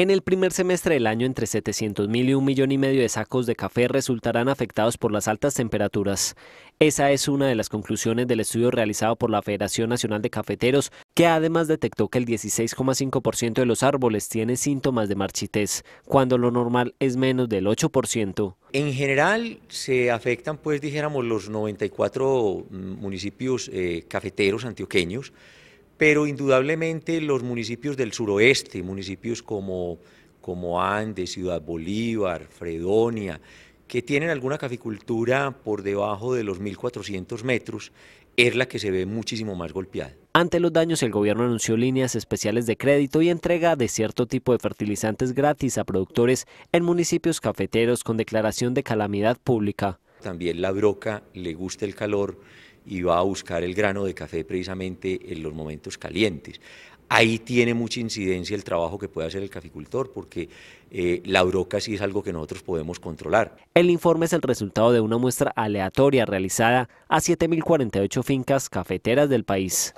En el primer semestre del año, entre 700.000 mil y un millón y medio de sacos de café resultarán afectados por las altas temperaturas. Esa es una de las conclusiones del estudio realizado por la Federación Nacional de Cafeteros, que además detectó que el 16,5% de los árboles tiene síntomas de marchitez, cuando lo normal es menos del 8%. En general se afectan, pues dijéramos, los 94 mm, municipios eh, cafeteros antioqueños pero indudablemente los municipios del suroeste, municipios como, como Andes, Ciudad Bolívar, Fredonia, que tienen alguna caficultura por debajo de los 1.400 metros, es la que se ve muchísimo más golpeada. Ante los daños, el gobierno anunció líneas especiales de crédito y entrega de cierto tipo de fertilizantes gratis a productores en municipios cafeteros con declaración de calamidad pública. También la broca le gusta el calor y va a buscar el grano de café precisamente en los momentos calientes. Ahí tiene mucha incidencia el trabajo que puede hacer el caficultor, porque eh, la broca sí es algo que nosotros podemos controlar. El informe es el resultado de una muestra aleatoria realizada a 7.048 fincas cafeteras del país.